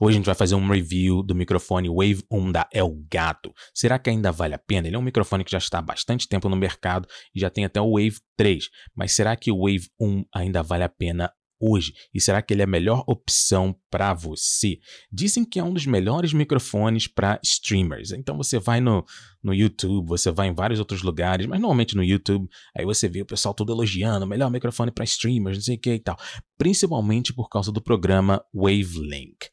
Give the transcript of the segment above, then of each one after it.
Hoje a gente vai fazer um review do microfone Wave 1 da Elgato. Será que ainda vale a pena? Ele é um microfone que já está há bastante tempo no mercado e já tem até o Wave 3, mas será que o Wave 1 ainda vale a pena hoje? E será que ele é a melhor opção para você? Dizem que é um dos melhores microfones para streamers. Então você vai no, no YouTube, você vai em vários outros lugares, mas normalmente no YouTube, aí você vê o pessoal todo elogiando, melhor microfone para streamers, não sei o que e tal. Principalmente por causa do programa Wavelink.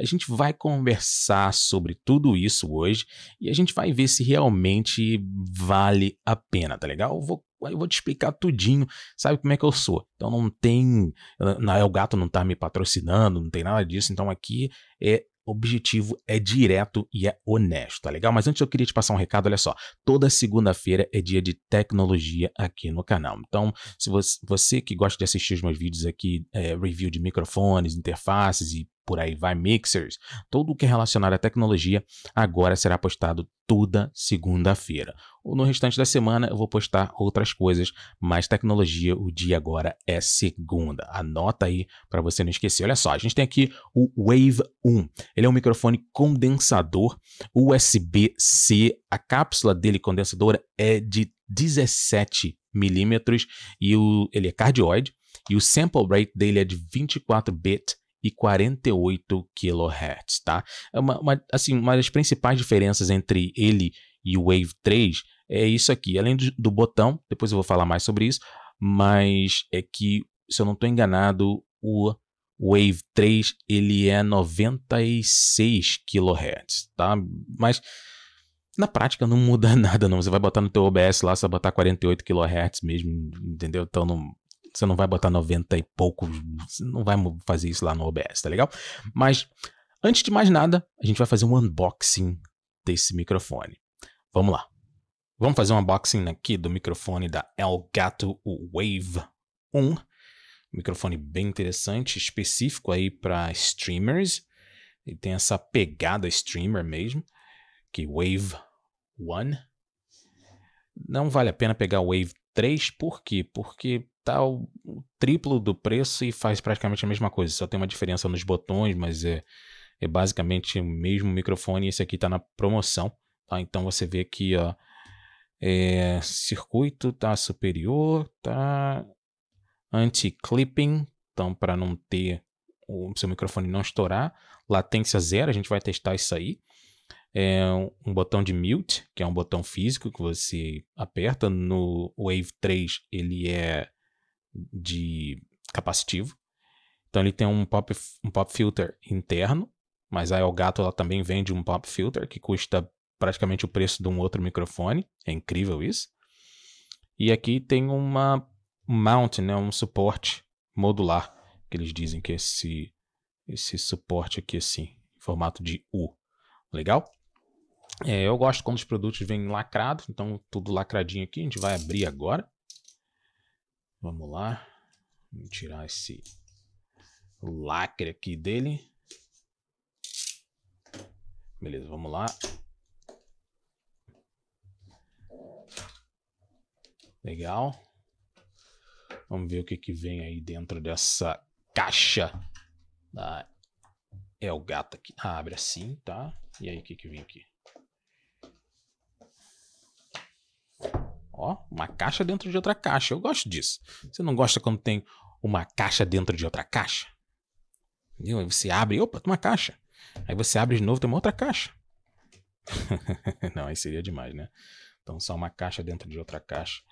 A gente vai conversar sobre tudo isso hoje e a gente vai ver se realmente vale a pena, tá legal? Eu vou, eu vou te explicar tudinho, sabe como é que eu sou. Então não tem. Não, é, o gato não tá me patrocinando, não tem nada disso. Então aqui é objetivo é direto e é honesto, tá legal? Mas antes eu queria te passar um recado, olha só. Toda segunda-feira é dia de tecnologia aqui no canal. Então, se você, você que gosta de assistir os meus vídeos aqui, é, review de microfones, interfaces e por aí vai, mixers, tudo que é relacionado à tecnologia agora será postado toda segunda-feira. Ou no restante da semana eu vou postar outras coisas, mas tecnologia, o dia agora é segunda. Anota aí para você não esquecer. Olha só, a gente tem aqui o Wave 1. Ele é um microfone condensador USB-C. A cápsula dele condensadora é de 17 milímetros e o, ele é cardioide e o sample rate dele é de 24 bit e 48 kHz, tá? É uma, uma, assim, uma das principais diferenças entre ele e o Wave 3 é isso aqui. Além do, do botão, depois eu vou falar mais sobre isso, mas é que, se eu não estou enganado, o Wave 3 ele é 96 kHz, tá? Mas na prática não muda nada não. Você vai botar no teu OBS lá, você vai botar 48 kHz mesmo, entendeu? Então não, você não vai botar 90 e pouco, não vai fazer isso lá no OBS, tá legal? Mas antes de mais nada, a gente vai fazer um unboxing desse microfone. Vamos lá. Vamos fazer um unboxing aqui do microfone da Elgato Wave 1. Microfone bem interessante, específico aí para streamers. Ele tem essa pegada streamer mesmo, que Wave 1. Não vale a pena pegar o Wave 3, por quê? Porque tá o, triplo do preço e faz praticamente a mesma coisa. Só tem uma diferença nos botões, mas é, é basicamente o mesmo microfone. Esse aqui tá na promoção. Tá? Então você vê aqui, ó, é, circuito tá superior, tá anti-clipping, então para não ter o seu microfone não estourar. Latência zero, a gente vai testar isso aí. É um botão de mute, que é um botão físico que você aperta. No Wave 3 ele é de capacitivo. Então ele tem um pop, um pop filter interno, mas a Elgato ela também vende um pop filter que custa praticamente o preço de um outro microfone. É incrível isso. E aqui tem uma mount, né, um suporte modular, que eles dizem que é esse esse suporte aqui assim, em formato de U. Legal? É, eu gosto quando os produtos vêm lacrados, então tudo lacradinho aqui, a gente vai abrir agora. Vamos lá. tirar esse lacre aqui dele. Beleza, vamos lá. Legal. Vamos ver o que, que vem aí dentro dessa caixa da Elgata aqui. Ah, abre assim, tá? E aí, o que, que vem aqui? Ó, uma caixa dentro de outra caixa. Eu gosto disso. Você não gosta quando tem uma caixa dentro de outra caixa? Entendeu? Aí você abre, opa, tem uma caixa. Aí você abre de novo, tem uma outra caixa. não, aí seria demais, né? Então só uma caixa dentro de outra caixa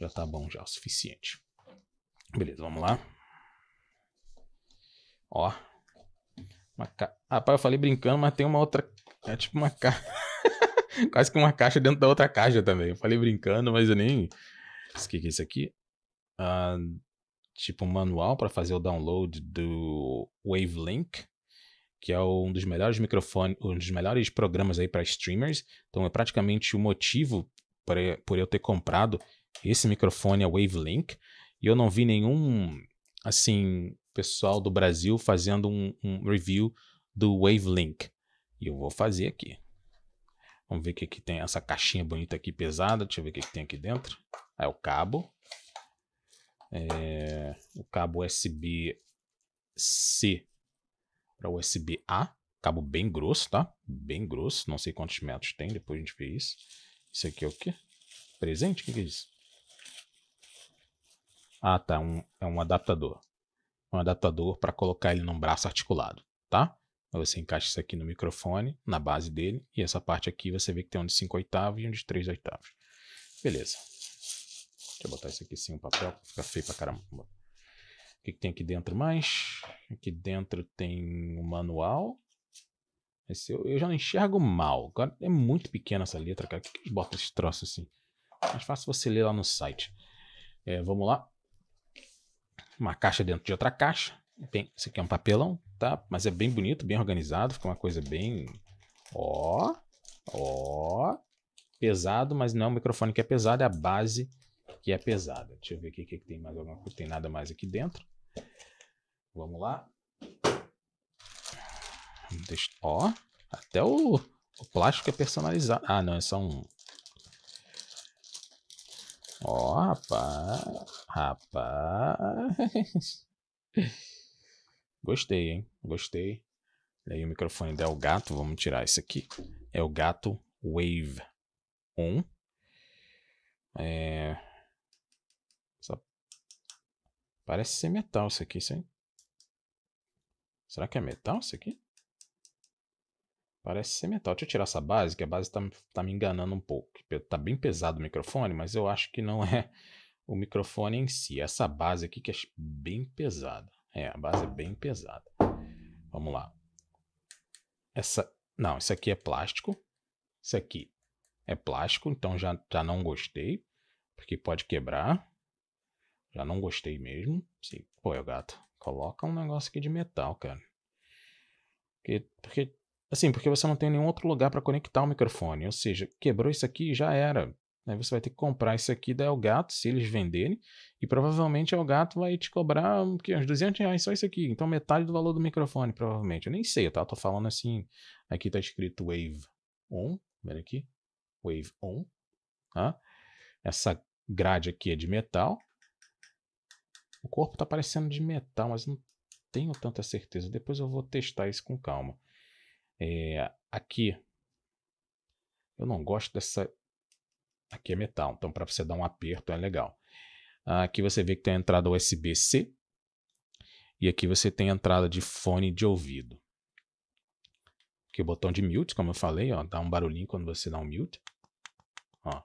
já tá bom já, o suficiente. Beleza, vamos lá. Ó. Uma ca... Rapaz, eu falei brincando, mas tem uma outra... É tipo uma caixa... Quase que uma caixa dentro da outra caixa também. Eu falei brincando, mas eu nem. O que, é isso aqui? Ah, tipo, um manual para fazer o download do Wavelink, que é um dos melhores microfones, um dos melhores programas aí para streamers. Então é praticamente o motivo pra, por eu ter comprado esse microfone, a Wavelink. E eu não vi nenhum, assim, pessoal do Brasil fazendo um, um review do Wavelink. E eu vou fazer aqui. Vamos ver o que, que tem essa caixinha bonita aqui, pesada. Deixa eu ver o que, que tem aqui dentro. É o cabo. É, o cabo USB-C para USB-A. Cabo bem grosso, tá? Bem grosso. Não sei quantos metros tem, depois a gente vê isso. Isso aqui é o quê? Presente? O que, que é isso? Ah, tá. Um, é um adaptador. Um adaptador para colocar ele num braço articulado, tá? Você encaixa isso aqui no microfone, na base dele, e essa parte aqui você vê que tem um de 5 oitavos e um de 3 oitavos. Beleza. Deixa eu botar isso aqui sem o papel, fica feio pra caramba. O que, que tem aqui dentro mais? Aqui dentro tem o um manual. Esse eu, eu, já não enxergo mal. Agora é muito pequena essa letra, cara. Por que, que eles esse troço assim? Mais fácil você ler lá no site. É, vamos lá. Uma caixa dentro de outra caixa. Bem, esse aqui é um papelão, tá? Mas é bem bonito, bem organizado, fica uma coisa bem... Ó, ó... Pesado, mas não é o microfone que é pesado, é a base que é pesada. Deixa eu ver aqui o que tem mais alguma coisa, tem nada mais aqui dentro. Vamos lá. Deixa... Ó, até o, o plástico é personalizado. Ah, não, é só um... Ó, rapaz, rapaz... Gostei, hein? Gostei. E aí o microfone da gato, vamos tirar isso aqui. É o gato Wave 1. É... Só... Parece ser metal isso aqui, sim. Será que é metal isso aqui? Parece ser metal. Deixa eu tirar essa base, que a base tá, tá me enganando um pouco. Tá bem pesado o microfone, mas eu acho que não é o microfone em si. É essa base aqui que é bem pesada. É, a base é bem pesada. Vamos lá. Essa, não, isso aqui é plástico. Isso aqui é plástico, então já, já não gostei, porque pode quebrar. Já não gostei mesmo. Sim. Pô, eu gato, coloca um negócio aqui de metal, cara. Porque, porque assim, porque você não tem nenhum outro lugar para conectar o microfone. Ou seja, quebrou isso aqui já era. Aí você vai ter que comprar isso aqui da Elgato, se eles venderem, e provavelmente a Elgato vai te cobrar hum, que, uns 200 reais só isso aqui, então metade do valor do microfone, provavelmente. Eu nem sei, tá? Eu tô falando assim, aqui tá escrito Wave On, vendo aqui, Wave On, tá? Essa grade aqui é de metal. O corpo tá parecendo de metal, mas não tenho tanta certeza. Depois eu vou testar isso com calma. É, aqui, eu não gosto dessa Aqui é metal, então para você dar um aperto é legal. Aqui você vê que tem a entrada USB-C e aqui você tem a entrada de fone de ouvido. Aqui o botão de mute, como eu falei, ó, dá um barulhinho quando você dá um mute. Ó.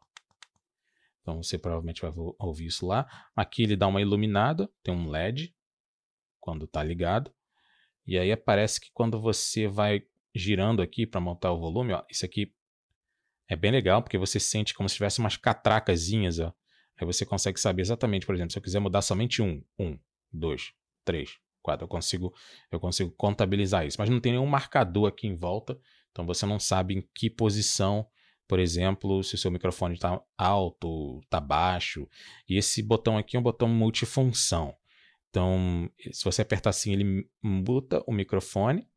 Então você provavelmente vai ouvir isso lá. Aqui ele dá uma iluminada, tem um LED quando está ligado. E aí aparece que quando você vai girando aqui para montar o volume, ó, isso aqui é bem legal, porque você sente como se tivesse umas catracazinhas, ó. Aí você consegue saber exatamente, por exemplo, se eu quiser mudar somente um, um, dois, três, quatro, eu consigo, eu consigo contabilizar isso. Mas não tem nenhum marcador aqui em volta, então você não sabe em que posição, por exemplo, se o seu microfone está alto, está baixo. E esse botão aqui é um botão multifunção. Então, se você apertar assim, ele muta o microfone.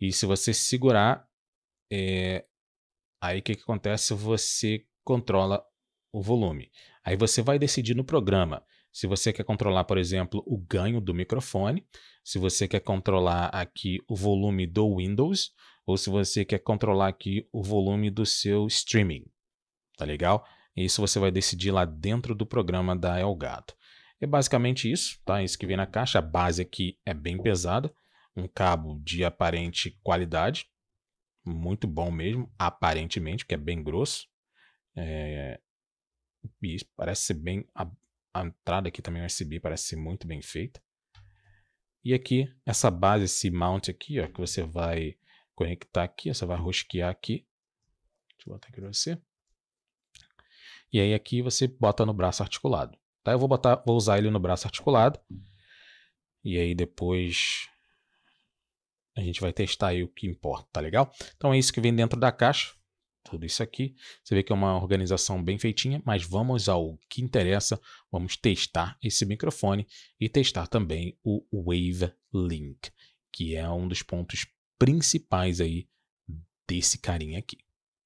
E se você segurar, é, Aí o que, que acontece? Você controla o volume. Aí você vai decidir no programa se você quer controlar, por exemplo, o ganho do microfone, se você quer controlar aqui o volume do Windows, ou se você quer controlar aqui o volume do seu streaming. Tá legal? Isso você vai decidir lá dentro do programa da Elgato. É basicamente isso, tá? Isso que vem na caixa. A base aqui é bem pesada, um cabo de aparente qualidade, muito bom mesmo, aparentemente, porque é bem grosso. É, e parece ser bem. A, a entrada aqui também USB parece ser muito bem feita. E aqui, essa base, esse mount aqui, ó, que você vai conectar aqui, você vai rosquear aqui. Deixa eu botar aqui para você. E aí aqui você bota no braço articulado. Tá? Eu vou, botar, vou usar ele no braço articulado. E aí depois a gente vai testar aí o que importa, tá legal? Então é isso que vem dentro da caixa, tudo isso aqui. Você vê que é uma organização bem feitinha, mas vamos ao que interessa. Vamos testar esse microfone e testar também o Wave Link, que é um dos pontos principais aí desse carinha aqui.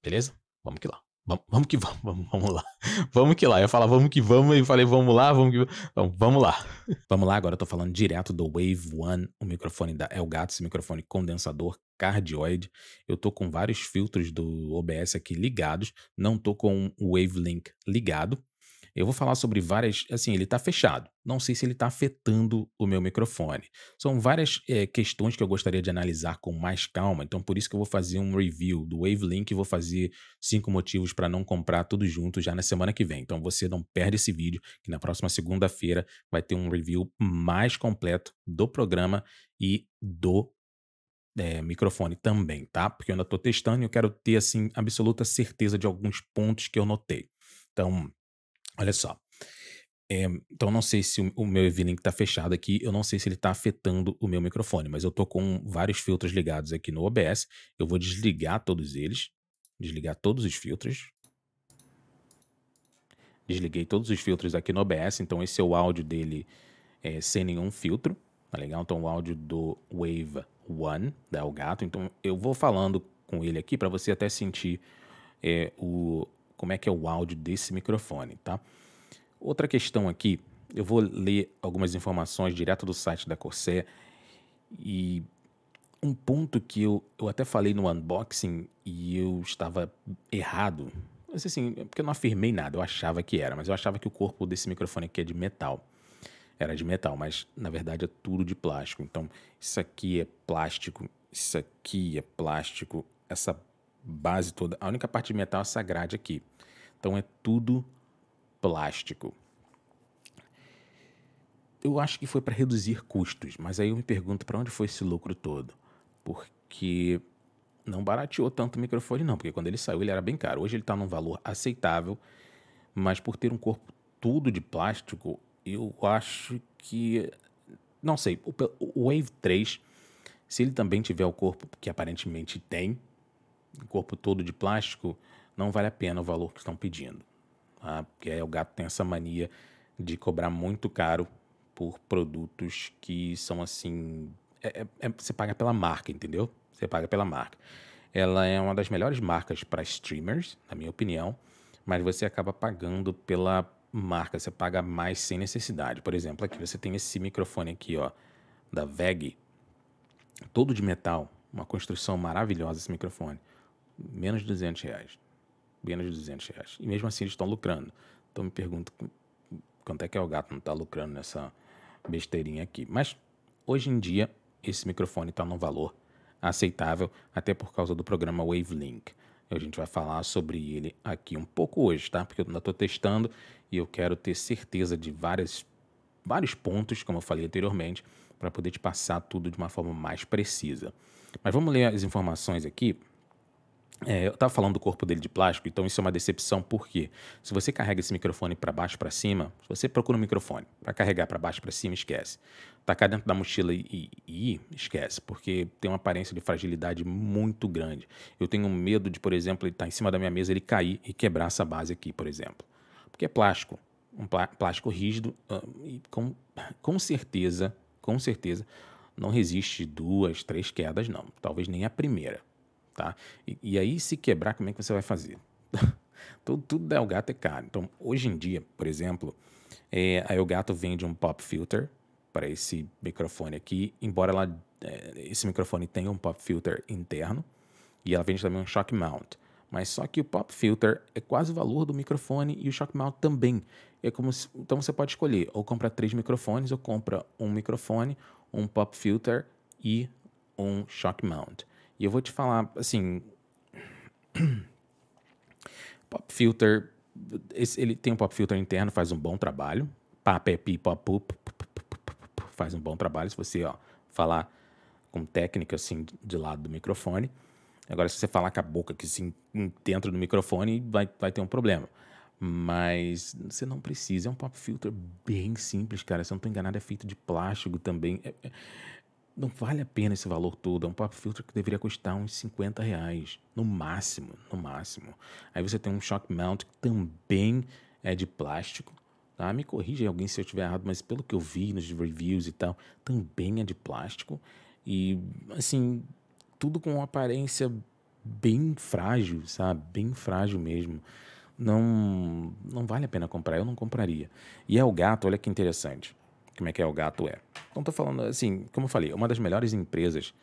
Beleza? Vamos que lá vamos que vamos, vamos, vamos lá. Vamos que lá. Eu falava, vamos que vamos, e falei, vamos lá, vamos que vamos. Então, vamos lá. Vamos lá, agora eu tô falando direto do Wave One, o microfone da Elgato, esse microfone condensador cardioide. Eu tô com vários filtros do OBS aqui ligados, não tô com o Wave Link ligado, eu vou falar sobre várias. Assim, ele está fechado. Não sei se ele está afetando o meu microfone. São várias é, questões que eu gostaria de analisar com mais calma. Então, por isso que eu vou fazer um review do Wavelink e vou fazer cinco motivos para não comprar tudo junto já na semana que vem. Então, você não perde esse vídeo, que na próxima segunda-feira vai ter um review mais completo do programa e do é, microfone também, tá? Porque eu ainda estou testando e eu quero ter, assim, absoluta certeza de alguns pontos que eu notei. Então, Olha só. É, então, não sei se o, o meu Evilink está fechado aqui, eu não sei se ele está afetando o meu microfone, mas eu estou com vários filtros ligados aqui no OBS. Eu vou desligar todos eles, desligar todos os filtros. Desliguei todos os filtros aqui no OBS, então esse é o áudio dele é, sem nenhum filtro. Tá legal? Então, o áudio do Wave One da Elgato. Então, eu vou falando com ele aqui para você até sentir é, o, como é que é o áudio desse microfone, tá? Outra questão aqui, eu vou ler algumas informações direto do site da Corsair e um ponto que eu, eu até falei no unboxing e eu estava errado, assim, é porque eu não afirmei nada, eu achava que era, mas eu achava que o corpo desse microfone aqui é de metal. Era de metal, mas na verdade é tudo de plástico. Então, isso aqui é plástico, isso aqui é plástico, essa base toda, a única parte de metal é essa grade aqui. Então é tudo plástico. Eu acho que foi para reduzir custos, mas aí eu me pergunto para onde foi esse lucro todo? Porque não barateou tanto o microfone não, porque quando ele saiu ele era bem caro. Hoje ele está num valor aceitável, mas por ter um corpo tudo de plástico, eu acho que não sei, o Wave 3, se ele também tiver o corpo que aparentemente tem, o corpo todo de plástico, não vale a pena o valor que estão pedindo. Tá? Porque o gato tem essa mania de cobrar muito caro por produtos que são assim. É, é, é, você paga pela marca, entendeu? Você paga pela marca. Ela é uma das melhores marcas para streamers, na minha opinião, mas você acaba pagando pela marca, você paga mais sem necessidade. Por exemplo, aqui você tem esse microfone aqui, ó, da VEG, todo de metal, uma construção maravilhosa esse microfone menos de 200 reais. Menos de 200 reais. E mesmo assim eles estão lucrando. Então me pergunto quanto é que é o gato não está lucrando nessa besteirinha aqui. Mas hoje em dia esse microfone está num valor aceitável, até por causa do programa Wavelink. A gente vai falar sobre ele aqui um pouco hoje, tá? Porque eu ainda estou testando e eu quero ter certeza de várias, vários pontos, como eu falei anteriormente, para poder te passar tudo de uma forma mais precisa. Mas vamos ler as informações aqui é, eu estava falando do corpo dele de plástico, então isso é uma decepção, porque se você carrega esse microfone para baixo para cima, se você procura um microfone para carregar para baixo para cima, esquece. Tacar dentro da mochila e, ir, esquece, porque tem uma aparência de fragilidade muito grande. Eu tenho medo de, por exemplo, ele estar tá em cima da minha mesa, ele cair e quebrar essa base aqui, por exemplo. Porque é plástico, um plástico rígido e com, com certeza, com certeza, não resiste duas, três quedas, não. Talvez nem a primeira tá? E, e, aí, se quebrar, como é que você vai fazer? tudo, tudo da Elgato é caro. Então, hoje em dia, por exemplo, é, a Elgato vende um pop filter para esse microfone aqui, embora ela, é, esse microfone tenha um pop filter interno, e ela vende também um shock mount. Mas só que o pop filter é quase o valor do microfone e o shock mount também. É como se, então você pode escolher ou comprar três microfones, ou compra um microfone, um pop filter e um shock mount. E eu vou te falar, assim. pop filter. ele tem um pop filter interno, faz um bom trabalho. Pap, ep, pop, faz um bom trabalho. Se você ó, falar com técnica assim de lado do microfone. Agora, se você falar com a boca que assim, dentro do microfone, vai, vai ter um problema. Mas você não precisa. É um pop filter bem simples, cara. Se eu não estou enganado, é feito de plástico também. é, é não vale a pena esse valor todo. É um pop filter que deveria custar uns 50 reais, no máximo, no máximo. Aí você tem um shock mount que também é de plástico. Tá? Me corrija alguém se eu estiver errado, mas pelo que eu vi nos reviews e tal, também é de plástico. E, assim, tudo com uma aparência bem frágil, sabe? Bem frágil mesmo. Não, não vale a pena comprar, eu não compraria. E é o gato, olha que interessante como é que é o gato é. Então estou falando assim, como eu falei, uma das melhores empresas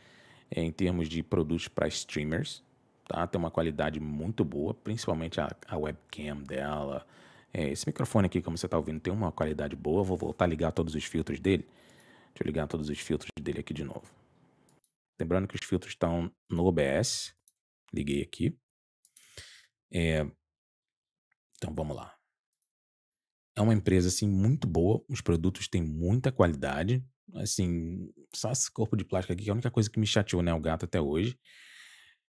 é, em termos de produtos para streamers, tá? Tem uma qualidade muito boa, principalmente a, a webcam dela. É, esse microfone aqui, como você está ouvindo, tem uma qualidade boa. Vou voltar a ligar todos os filtros dele. Deixa eu ligar todos os filtros dele aqui de novo. Lembrando que os filtros estão no OBS. Liguei aqui. É, então vamos lá é uma empresa assim muito boa, os produtos têm muita qualidade, assim, só esse corpo de plástico aqui que é a única coisa que me chateou, né, o gato até hoje.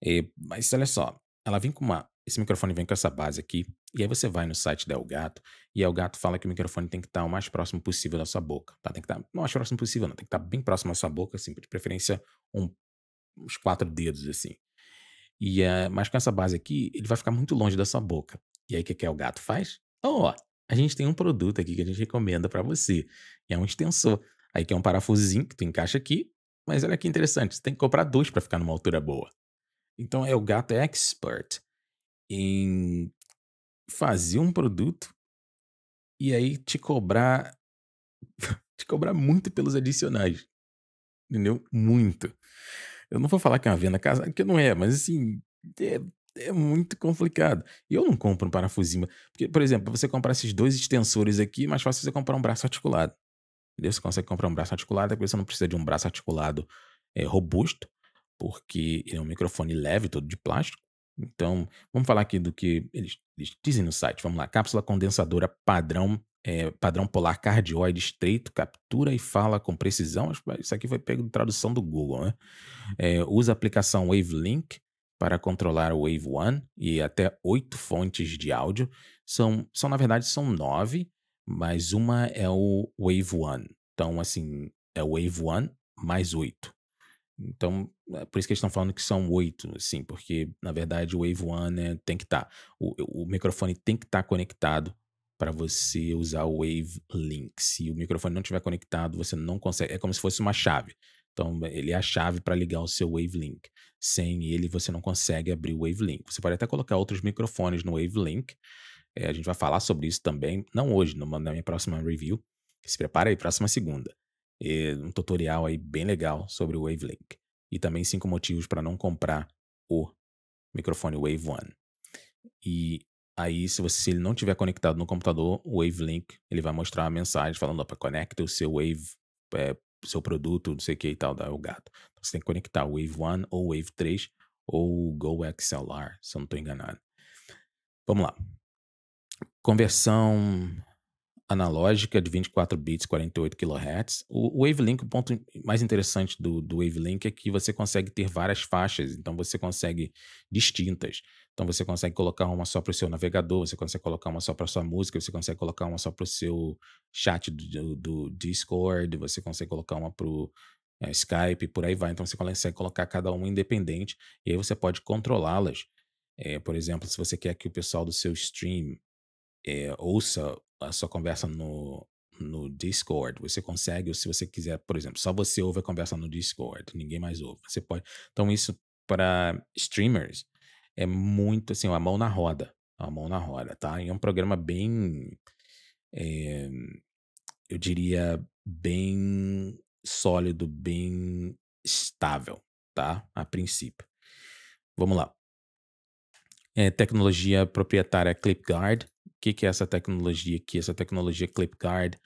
É, mas olha só, ela vem com uma, esse microfone vem com essa base aqui, e aí você vai no site da Elgato, e a Elgato fala que o microfone tem que estar tá o mais próximo possível da sua boca, tá? Tem que estar, tá, não mais próximo possível não, tem que estar tá bem próximo da sua boca, assim, de preferência um, uns quatro dedos, assim. E, uh, mas com essa base aqui, ele vai ficar muito longe da sua boca. E aí o que, que a Elgato faz? Ó, oh, a gente tem um produto aqui que a gente recomenda para você. é um extensor. Aí que é um parafusinho que tu encaixa aqui. Mas olha que interessante, você tem que comprar dois para ficar numa altura boa. Então é o gato expert em fazer um produto e aí te cobrar te cobrar muito pelos adicionais. Entendeu? Muito. Eu não vou falar que é uma venda casada, que não é, mas assim, é é muito complicado. E eu não compro um parafusinho. Porque, por exemplo, você comprar esses dois extensores aqui, é mais fácil você comprar um braço articulado. Entendeu? Você consegue comprar um braço articulado, é porque você não precisa de um braço articulado é, robusto, porque ele é um microfone leve, todo de plástico. Então, vamos falar aqui do que eles, eles dizem no site. Vamos lá, cápsula condensadora padrão é, padrão polar cardioide estreito, captura e fala com precisão. Isso aqui foi pego de tradução do Google, né? É, usa a aplicação WaveLink para controlar o Wave One e até oito fontes de áudio. São, são, na verdade, são nove, mas uma é o Wave One. Então, assim, é o Wave One mais oito. Então, é por isso que eles estão falando que são oito, assim, porque, na verdade, o Wave One é, tem que estar. Tá, o, o microfone tem que estar tá conectado para você usar o Wave Link. Se o microfone não estiver conectado, você não consegue. É como se fosse uma chave. Então, ele é a chave para ligar o seu Wavelink. Sem ele, você não consegue abrir o Wavelink. Você pode até colocar outros microfones no Wavelink. É, a gente vai falar sobre isso também, não hoje, numa, na minha próxima review. Se prepara aí, próxima segunda. É um tutorial aí bem legal sobre o Wavelink. E também cinco motivos para não comprar o microfone Wave One. E aí, se, você, se ele não tiver conectado no computador, o Wavelink ele vai mostrar a mensagem falando: para conecta o seu Wave é, seu produto, não sei o que e tal, dá o gato. Então, você tem que conectar o Wave 1 ou Wave 3 ou Go XLR, se eu não estou enganado. Vamos lá. Conversão analógica de 24 bits, 48 kHz. O Wavelink, o ponto mais interessante do, do Wavelink é que você consegue ter várias faixas, então você consegue distintas. Então você consegue colocar uma só para o seu navegador, você consegue colocar uma só para sua música, você consegue colocar uma só para o seu chat do, do, Discord, você consegue colocar uma para o é, eh, Skype, por aí vai. Então você consegue colocar cada uma independente e aí você pode controlá-las. É, por exemplo, se você quer que o pessoal do seu stream é, ouça a sua conversa no, no Discord. Você consegue, ou se você quiser, por exemplo, só você ouve a conversa no Discord, ninguém mais ouve. Você pode. Então, isso para streamers é muito assim, uma mão na roda. uma mão na roda, tá? E é um programa bem. É, eu diria, bem sólido, bem estável, tá? A princípio. Vamos lá. É, tecnologia proprietária ClipGuard. O que, que, é essa tecnologia aqui? Essa tecnologia ClipGuard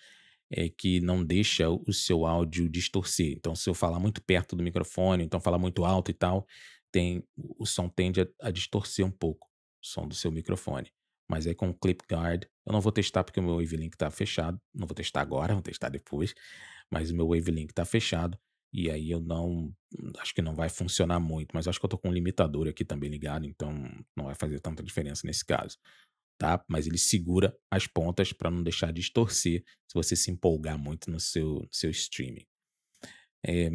é que não deixa o seu áudio distorcer. Então, se eu falar muito perto do microfone, então falar muito alto e tal, tem, o som tende a, a distorcer um pouco o som do seu microfone. Mas aí com o Clip Guard, eu não vou testar porque o meu Wavelink está fechado. Não vou testar agora, vou testar depois. Mas o meu Wavelink está fechado. E aí eu não. Acho que não vai funcionar muito. Mas acho que eu estou com um limitador aqui também ligado. Então não vai fazer tanta diferença nesse caso. Tá? Mas ele segura as pontas para não deixar distorcer se você se empolgar muito no seu, seu streaming. É,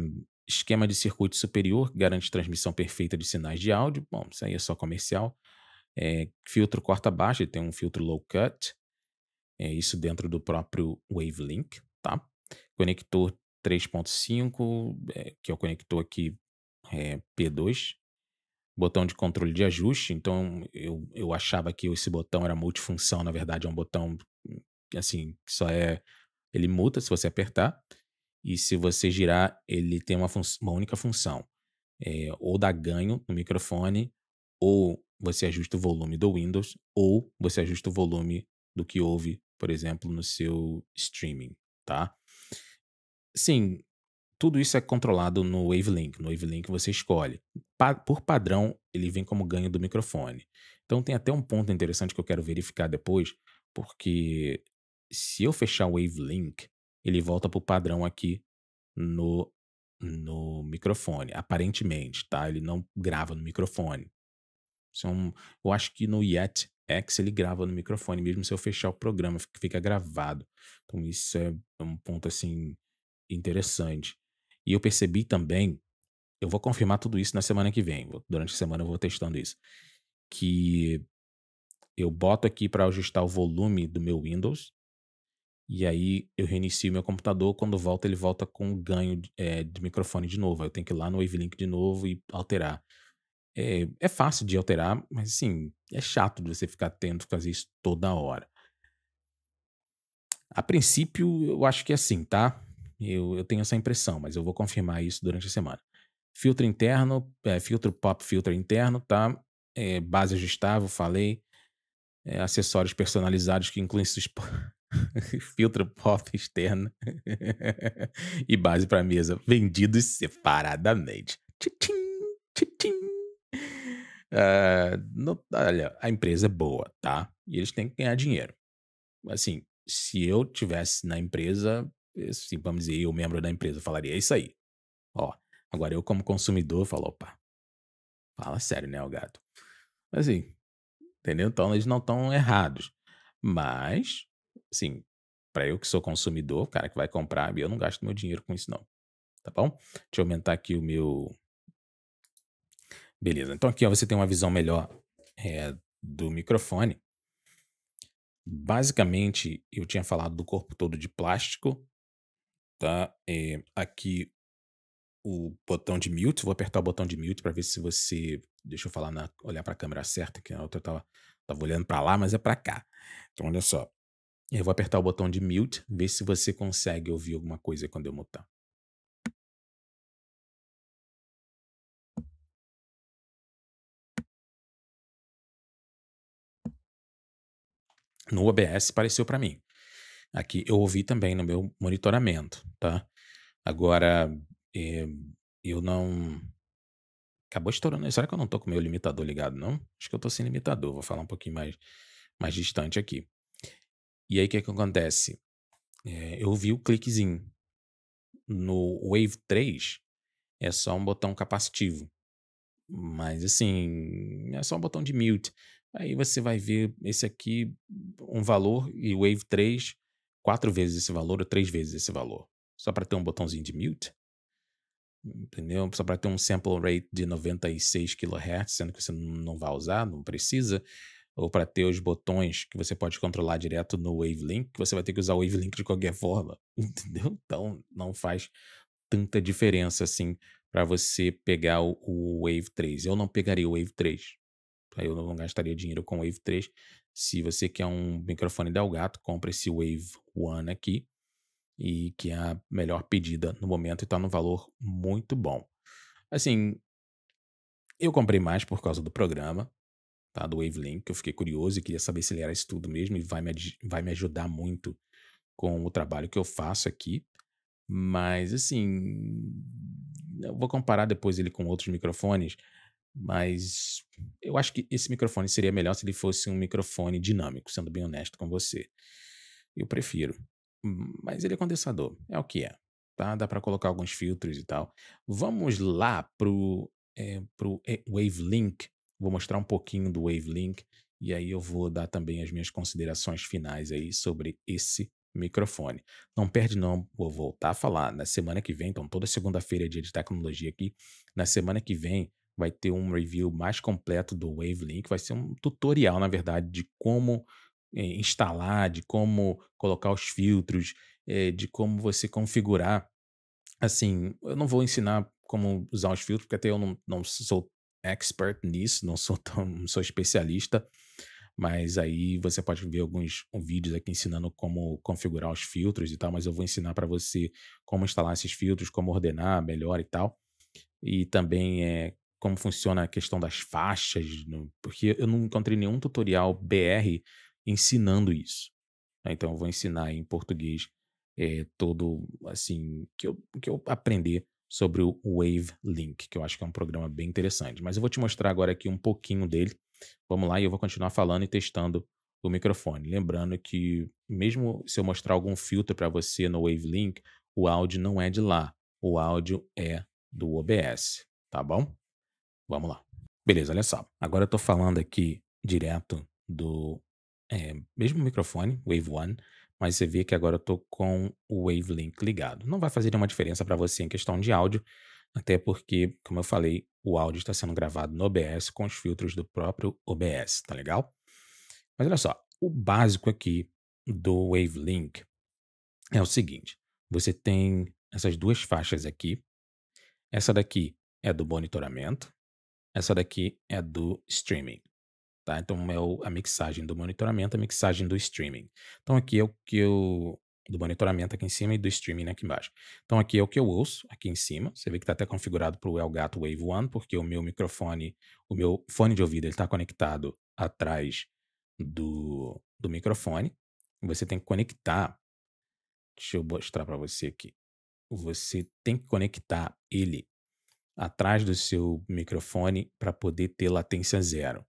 Esquema de circuito superior, que garante transmissão perfeita de sinais de áudio. Bom, isso aí é só comercial. É, filtro corta baixa, ele tem um filtro low cut. É isso dentro do próprio Wavelink, tá? Conector 3.5, é, que é o conector aqui é, P2. Botão de controle de ajuste, então eu, eu achava que esse botão era multifunção, na verdade é um botão assim, que só é. Ele muta se você apertar. E se você girar, ele tem uma, uma única função. É, ou dá ganho no microfone, ou você ajusta o volume do Windows, ou você ajusta o volume do que ouve, por exemplo, no seu streaming, tá? Sim, tudo isso é controlado no Wavelink. No Wavelink você escolhe. Pa por padrão, ele vem como ganho do microfone. Então tem até um ponto interessante que eu quero verificar depois, porque se eu fechar o Wavelink, ele volta para o padrão aqui no, no microfone, aparentemente, tá? Ele não grava no microfone. É um, eu acho que no Yet X ele grava no microfone, mesmo se eu fechar o programa, fica gravado. Então isso é um ponto, assim, interessante. E eu percebi também, eu vou confirmar tudo isso na semana que vem, durante a semana eu vou testando isso, que eu boto aqui para ajustar o volume do meu Windows, e aí eu reinicio meu computador, quando volta ele volta com ganho é, de microfone de novo. Eu tenho que ir lá no Wavelink de novo e alterar. É, é fácil de alterar, mas assim, é chato de você ficar tendo que fazer isso toda hora. A princípio, eu acho que é assim, tá? Eu, eu tenho essa impressão, mas eu vou confirmar isso durante a semana. Filtro interno, é, filtro pop filtro interno, tá? É, base ajustável, falei. É, acessórios personalizados que incluem filtro pop externo e base para mesa, vendidos separadamente. Tchim, tchim. Uh, olha, a empresa é boa, tá? E eles têm que ganhar dinheiro. Assim, se eu tivesse na empresa, assim, vamos dizer, eu, membro da empresa, falaria é isso aí. Ó, agora eu, como consumidor, falo, opa, fala sério, né, o gato? Assim, entendeu? Então, eles não estão errados. Mas assim, para eu que sou consumidor, cara que vai comprar, eu não gasto meu dinheiro com isso não. Tá bom? Deixa eu aumentar aqui o meu Beleza. Então aqui ó, você tem uma visão melhor é, do microfone. Basicamente, eu tinha falado do corpo todo de plástico, tá? É, aqui o botão de mute. Vou apertar o botão de mute para ver se você. Deixa eu falar na, olhar para a câmera certa, que na outra eu tava, tava olhando para lá, mas é para cá. Então olha só eu vou apertar o botão de mute, ver se você consegue ouvir alguma coisa quando eu mutar. No OBS pareceu para mim. Aqui eu ouvi também no meu monitoramento, tá? Agora, eh, eu não. Acabou estourando. Será que eu não tô com o meu limitador ligado, não? Acho que eu tô sem limitador. Vou falar um pouquinho mais, mais distante aqui. E aí o que, que acontece? É, eu vi o cliquezinho. No Wave 3 é só um botão capacitivo. Mas assim, é só um botão de mute. Aí você vai ver esse aqui, um valor, e Wave 3, quatro vezes esse valor ou três vezes esse valor. Só para ter um botãozinho de mute. Entendeu? Só para ter um sample rate de 96 kHz, sendo que você não vai usar, não precisa ou para ter os botões que você pode controlar direto no Wavelink, você vai ter que usar o Wavelink de qualquer forma, entendeu? Então não faz tanta diferença assim para você pegar o, Wave 3. Eu não pegaria o Wave 3. Eu não gastaria dinheiro com o Wave 3. Se você quer um microfone Delgato, compra esse Wave One aqui, e que é a melhor pedida no momento e está num valor muito bom. Assim, eu comprei mais por causa do programa, tá? do Wavelength, que eu fiquei curioso e queria saber se ele era isso tudo mesmo e vai me, vai me ajudar muito com o trabalho que eu faço aqui. Mas, assim, eu vou comparar depois ele com outros microfones, mas eu acho que esse microfone seria melhor se ele fosse um microfone dinâmico, sendo bem honesto com você. Eu prefiro. Mas ele é condensador, é o que é, tá? Dá para colocar alguns filtros e tal. Vamos lá pro é, pro eh, Wavelink vou mostrar um pouquinho do Wavelink e aí eu vou dar também as minhas considerações finais aí sobre esse microfone. Não perde não, vou voltar a falar na semana que vem, então toda segunda-feira é dia de tecnologia aqui. Na semana que vem vai ter um review mais completo do Wavelink, vai ser um tutorial, na verdade, de como eh, instalar, de como colocar os filtros, eh, de como você configurar. Assim, eu não vou ensinar como usar os filtros, porque até eu não, não sou expert nisso, não sou tão, não sou especialista, mas aí você pode ver alguns vídeos aqui ensinando como configurar os filtros e tal, mas eu vou ensinar para você como instalar esses filtros, como ordenar melhor e tal. E também é, como funciona a questão das faixas, porque eu não encontrei nenhum tutorial BR ensinando isso. Né? Então eu vou ensinar em português é, todo assim que eu, que eu aprender sobre o WaveLink que eu acho que é um programa bem interessante. Mas eu vou te mostrar agora aqui um pouquinho dele. Vamos lá e eu vou continuar falando e testando o microfone. Lembrando que, mesmo se eu mostrar algum filtro para você no WaveLink o áudio não é de lá. O áudio é do OBS, tá bom? Vamos lá. Beleza, olha só. Agora eu estou falando aqui direto do é, mesmo microfone, Wave One, mas você vê que agora eu estou com o Wavelink ligado. Não vai fazer nenhuma diferença para você em questão de áudio, até porque, como eu falei, o áudio está sendo gravado no OBS com os filtros do próprio OBS, tá legal? Mas olha só, o básico aqui do Wavelink é o seguinte: você tem essas duas faixas aqui. Essa daqui é do monitoramento, essa daqui é do streaming. Tá? Então é o, a mixagem do monitoramento, a mixagem do streaming. Então aqui é o que eu do monitoramento aqui em cima e do streaming aqui embaixo. Então aqui é o que eu ouço aqui em cima. Você vê que está até configurado para o Elgato Wave One, porque o meu microfone, o meu fone de ouvido, ele está conectado atrás do, do microfone. Você tem que conectar. Deixa eu mostrar para você aqui. Você tem que conectar ele atrás do seu microfone para poder ter latência zero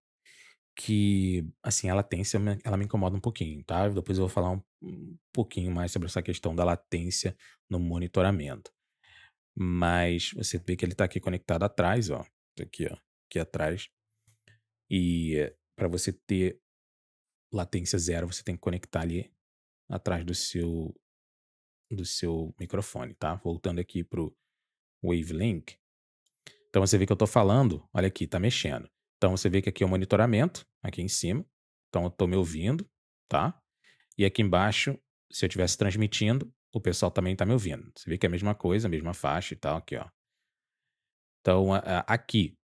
que, assim, a latência, ela me incomoda um pouquinho, tá? Depois eu vou falar um, pouquinho mais sobre essa questão da latência no monitoramento. Mas você vê que ele está aqui conectado atrás, ó. Tá aqui, ó. Aqui atrás. E para você ter latência zero, você tem que conectar ali atrás do seu do seu microfone, tá? Voltando aqui pro Wavelink. Então você vê que eu estou falando, olha aqui, está mexendo. Então você vê que aqui é o monitoramento, aqui em cima. Então eu estou me ouvindo, tá? E aqui embaixo, se eu estivesse transmitindo, o pessoal também está me ouvindo. Você vê que é a mesma coisa, a mesma faixa e tal, aqui, ó. Então, aqui.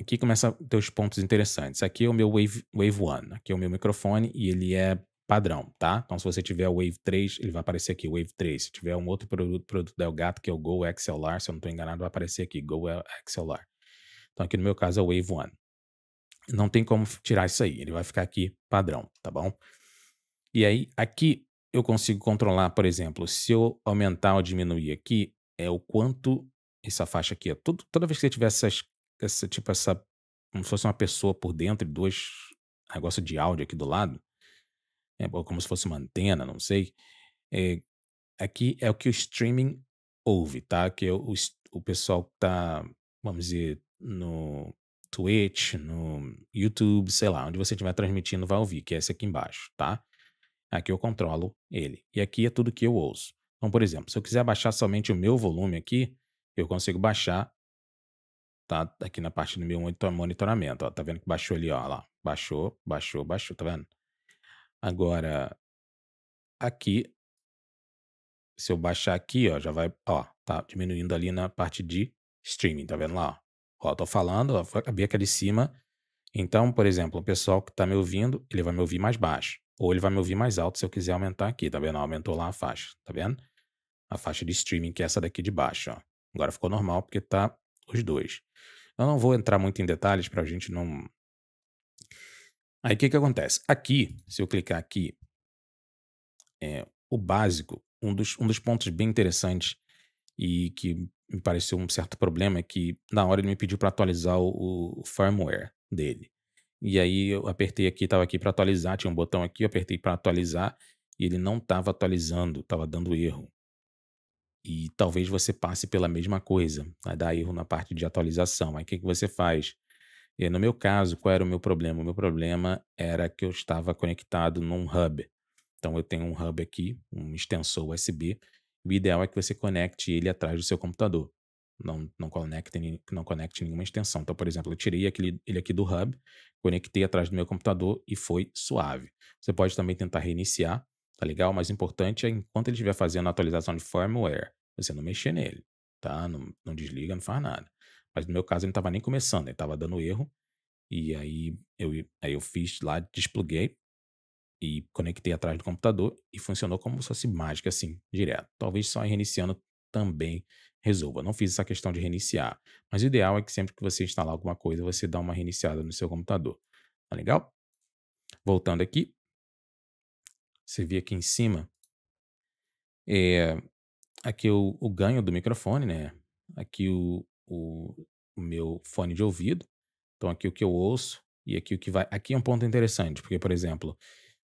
Aqui começa a ter os pontos interessantes. Aqui é o meu Wave, Wave 1, aqui é o meu microfone e ele é padrão, tá? Então, se você tiver o Wave 3, ele vai aparecer aqui, Wave 3. Se tiver um outro produto, produto da Elgato, que é o Go XLR, se eu não estou enganado, vai aparecer aqui, Go XLR. Então, aqui no meu caso é o Wave 1. Não tem como tirar isso aí, ele vai ficar aqui padrão, tá bom? E aí, aqui eu consigo controlar, por exemplo, se eu aumentar ou diminuir aqui, é o quanto essa faixa aqui, é tudo toda vez que você tiver essas, essa, tipo essa, como se fosse uma pessoa por dentro e dois negócio de áudio aqui do lado, é como se fosse uma antena, não sei, é, aqui é o que o streaming ouve, tá? Que é o, o pessoal que tá, vamos dizer, no, Twitch, no YouTube, sei lá, onde você estiver transmitindo vai ouvir, que é esse aqui embaixo, tá? Aqui eu controlo ele. E aqui é tudo que eu ouço. Então, por exemplo, se eu quiser baixar somente o meu volume aqui, eu consigo baixar, tá? Aqui na parte do meu monitoramento, ó. Tá vendo que baixou ali, ó, lá. Baixou, baixou, baixou, tá vendo? Agora, aqui, se eu baixar aqui, ó, já vai, ó, tá diminuindo ali na parte de streaming, tá vendo lá, ó? Ó, tô falando, ó, a aqui de cima. Então, por exemplo, o pessoal que está me ouvindo, ele vai me ouvir mais baixo. Ou ele vai me ouvir mais alto se eu quiser aumentar aqui, tá vendo? Aumentou lá a faixa, tá vendo? A faixa de streaming, que é essa daqui de baixo, ó. Agora ficou normal porque tá os dois. Eu não vou entrar muito em detalhes para a gente não... Aí o que que acontece? Aqui, se eu clicar aqui, é, o básico, um dos, um dos pontos bem interessantes e que me pareceu um certo problema que na hora ele me pediu para atualizar o, o, firmware dele. E aí eu apertei aqui, estava aqui para atualizar, tinha um botão aqui, eu apertei para atualizar e ele não estava atualizando, estava dando erro. E talvez você passe pela mesma coisa, vai dar erro na parte de atualização. Aí o que, que você faz? E no meu caso, qual era o meu problema? O meu problema era que eu estava conectado num hub. Então eu tenho um hub aqui, um extensor USB, o ideal é que você conecte ele atrás do seu computador. Não, não, conecte, não conecte nenhuma extensão. Então, por exemplo, eu tirei aquele, ele aqui do hub, conectei atrás do meu computador e foi suave. Você pode também tentar reiniciar, tá legal? Mas o importante é, enquanto ele estiver fazendo a atualização de firmware, você não mexer nele, tá? Não, não desliga, não faz nada. Mas no meu caso, ele não estava nem começando, ele estava dando erro. E aí eu, aí eu fiz lá, despluguei, e conectei atrás do computador e funcionou como se fosse mágica, assim, direto. Talvez só reiniciando também resolva. Não fiz essa questão de reiniciar, mas o ideal é que sempre que você instalar alguma coisa, você dá uma reiniciada no seu computador. Tá legal? Voltando aqui, você vê aqui em cima, é, aqui é o, o ganho do microfone, né? Aqui o, o, o meu fone de ouvido. Então aqui o que eu ouço e aqui o que vai. Aqui é um ponto interessante, porque, por exemplo,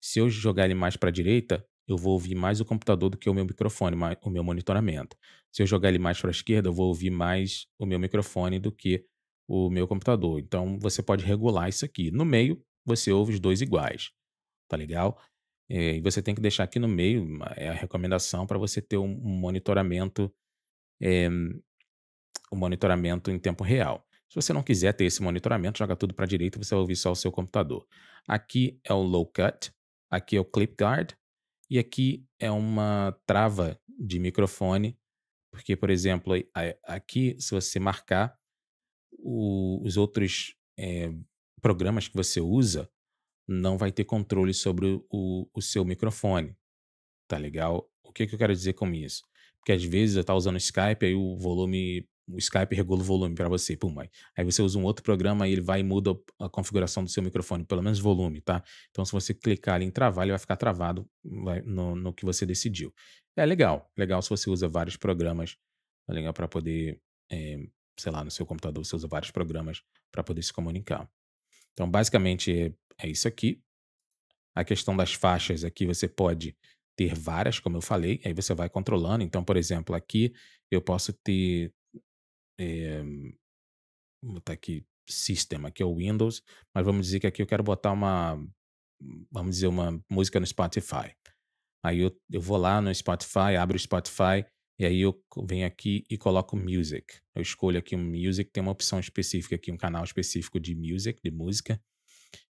se eu jogar ele mais para a direita, eu vou ouvir mais o computador do que o meu microfone, o meu monitoramento. Se eu jogar ele mais para a esquerda, eu vou ouvir mais o meu microfone do que o meu computador. Então você pode regular isso aqui. No meio, você ouve os dois iguais. Tá legal? É, e você tem que deixar aqui no meio, é a recomendação para você ter um monitoramento, é, um monitoramento em tempo real. Se você não quiser ter esse monitoramento, joga tudo para a direita, você vai ouvir só o seu computador. Aqui é o low cut, Aqui é o clip guard e aqui é uma trava de microfone, porque, por exemplo, aqui, se você marcar, o, os outros é, programas que você usa não vai ter controle sobre o, o, seu microfone. Tá legal? O que, que eu quero dizer com isso? Porque às vezes eu estou usando Skype, aí o volume o Skype regula o volume para você, pum, aí. aí você usa um outro programa e ele vai e muda a configuração do seu microfone, pelo menos volume, tá? Então se você clicar ali em travar, ele vai ficar travado vai, no, no que você decidiu. É legal, legal se você usa vários programas, é legal para poder, é, sei lá, no seu computador você usa vários programas para poder se comunicar. Então basicamente é, é isso aqui. A questão das faixas aqui você pode ter várias, como eu falei, aí você vai controlando. Então, por exemplo, aqui eu posso ter é, vou botar aqui sistema, que é o Windows, mas vamos dizer que aqui eu quero botar uma, vamos dizer, uma música no Spotify. Aí eu, eu vou lá no Spotify, abro o Spotify, e aí eu venho aqui e coloco Music. Eu escolho aqui um Music, tem uma opção específica aqui, um canal específico de Music, de música.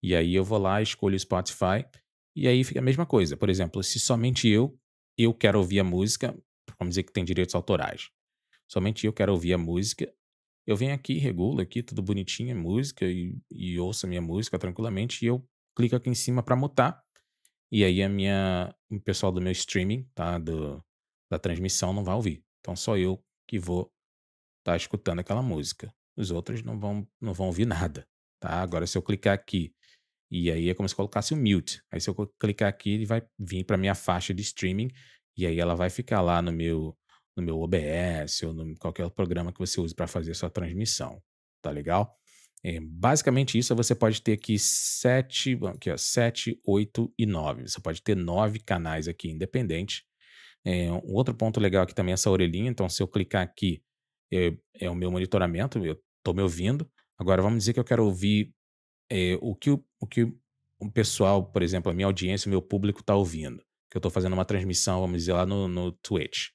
E aí eu vou lá, escolho o Spotify, e aí fica a mesma coisa. Por exemplo, se somente eu, eu quero ouvir a música, vamos dizer que tem direitos autorais somente eu quero ouvir a música. Eu venho aqui, regulo aqui, tudo bonitinho, a música, e, e ouço a minha música tranquilamente, e eu clico aqui em cima para mutar. E aí a minha, o pessoal do meu streaming, tá, do, da transmissão, não vai ouvir. Então só eu que vou estar tá escutando aquela música. Os outros não vão, não vão ouvir nada, tá? Agora se eu clicar aqui e aí é como se colocasse o um mute. Aí se eu clicar aqui, ele vai vir para minha faixa de streaming e aí ela vai ficar lá no meu no meu OBS ou no qualquer programa que você use para fazer sua transmissão, tá legal? É, basicamente isso, você pode ter aqui 7, aqui ó, 7, 8 e 9. Você pode ter 9 canais aqui independentes. É, eh, um outro ponto legal aqui também é essa orelhinha. Então, se eu clicar aqui, é, é o meu monitoramento, eu estou me ouvindo. Agora, vamos dizer que eu quero ouvir o, que o, o que o pessoal, por exemplo, a minha audiência, o meu público está ouvindo. Que eu estou fazendo uma transmissão, vamos dizer, lá no, no Twitch.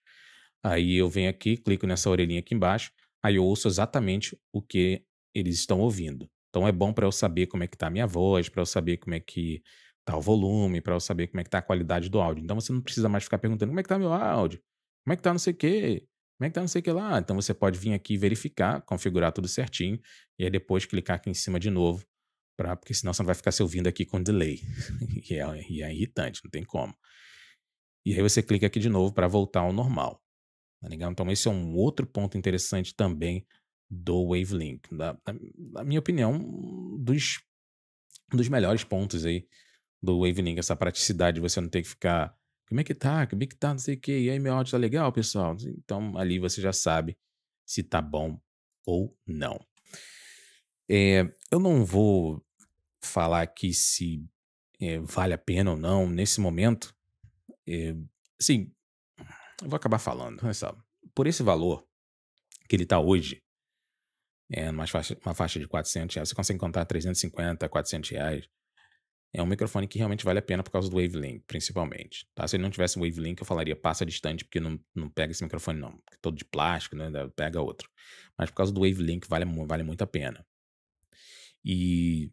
Aí eu venho aqui, clico nessa orelhinha aqui embaixo, aí eu ouço exatamente o que eles estão ouvindo. Então é bom para eu saber como é que tá a minha voz, para eu saber como é que tá o volume, para eu saber como é que tá a qualidade do áudio. Então você não precisa mais ficar perguntando como é que tá meu áudio, como é que tá não sei o quê, como é que tá não sei o que lá. Então você pode vir aqui verificar, configurar tudo certinho e aí depois clicar aqui em cima de novo, pra, porque senão você não vai ficar se ouvindo aqui com delay. e, é, e é irritante, não tem como. E aí você clica aqui de novo para voltar ao normal. Tá ligado? Então, esse é um outro ponto interessante também do Wavelink. na minha opinião, dos, dos melhores pontos aí do Wavelink, essa praticidade você não ter que ficar. Como é que tá? Como é que tá? Não sei o que. E aí, meu áudio tá legal, pessoal? Então, ali você já sabe se tá bom ou não. É, eu não vou falar aqui se é, vale a pena ou não nesse momento. É, assim, eu vou acabar falando. Essa, por esse valor que ele está hoje, é faixa, uma faixa de 400 reais, você consegue encontrar 350, 400 reais. É um microfone que realmente vale a pena por causa do Wavelink, principalmente. Tá? Se ele não tivesse Wavelink, eu falaria passa distante, porque não, não pega esse microfone não. Porque todo de plástico, né? pega outro. Mas por causa do Wavelink, vale, vale muito a pena. E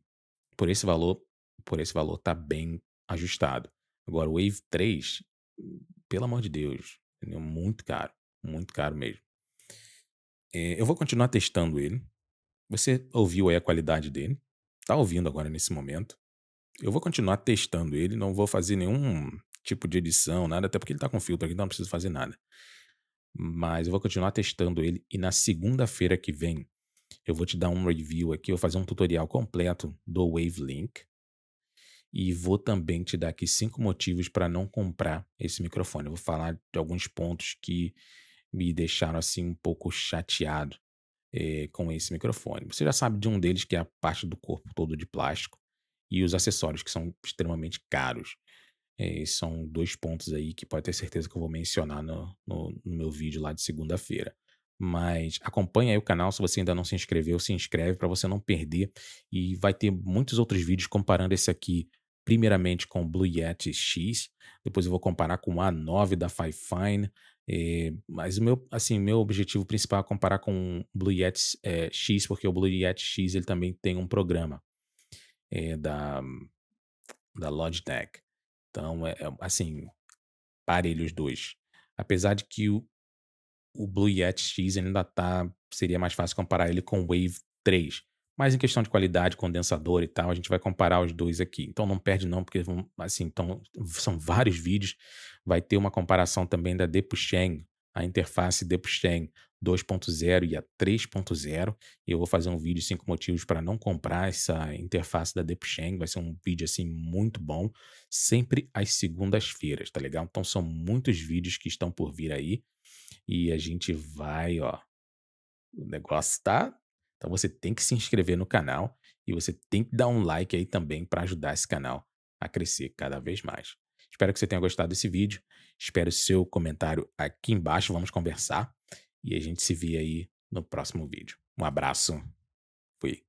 por esse valor, por esse valor tá bem ajustado. Agora, o Wave 3, pelo amor de Deus, Entendeu? Muito caro. Muito caro mesmo. É, eu vou continuar testando ele. Você ouviu aí a qualidade dele. Tá ouvindo agora nesse momento. Eu vou continuar testando ele. Não vou fazer nenhum tipo de edição, nada. Até porque ele tá com filtro aqui, então não preciso fazer nada. Mas eu vou continuar testando ele. E na segunda-feira que vem, eu vou te dar um review aqui. Eu vou fazer um tutorial completo do Wavelink, e vou também te dar aqui cinco motivos para não comprar esse microfone. Eu vou falar de alguns pontos que me deixaram assim um pouco chateado eh, com esse microfone. Você já sabe de um deles que é a parte do corpo todo de plástico e os acessórios que são extremamente caros. Eh, são dois pontos aí que pode ter certeza que eu vou mencionar no, no, no meu vídeo lá de segunda-feira. Mas acompanha aí o canal, se você ainda não se inscreveu, se inscreve para você não perder e vai ter muitos outros vídeos comparando esse aqui primeiramente com o Blue Yeti X, depois eu vou comparar com o A9 da Fifine, e, eh, mas o meu, assim, meu objetivo principal é comparar com o Blue Yeti é, X, porque o Blue Yeti X ele também tem um programa é, da, da Logitech. Então, é, é assim, parelhos dois. Apesar de que o, o Blue Yeti X ainda tá, seria mais fácil comparar ele com o Wave 3, mas em questão de qualidade, condensador e tal, a gente vai comparar os dois aqui. Então não perde não, porque vão, assim, então, são vários vídeos. Vai ter uma comparação também da Depusheng, a interface Depusheng 2.0 e a 3.0. Eu vou fazer um vídeo cinco motivos para não comprar essa interface da Depusheng. Vai ser um vídeo assim muito bom, sempre às segundas-feiras, tá legal? Então são muitos vídeos que estão por vir aí e a gente vai, ó. O negócio tá então você tem que se inscrever no canal e você tem que dar um like aí também para ajudar esse canal a crescer cada vez mais. Espero que você tenha gostado desse vídeo. Espero o seu comentário aqui embaixo. Vamos conversar e a gente se vê aí no próximo vídeo. Um abraço. Fui.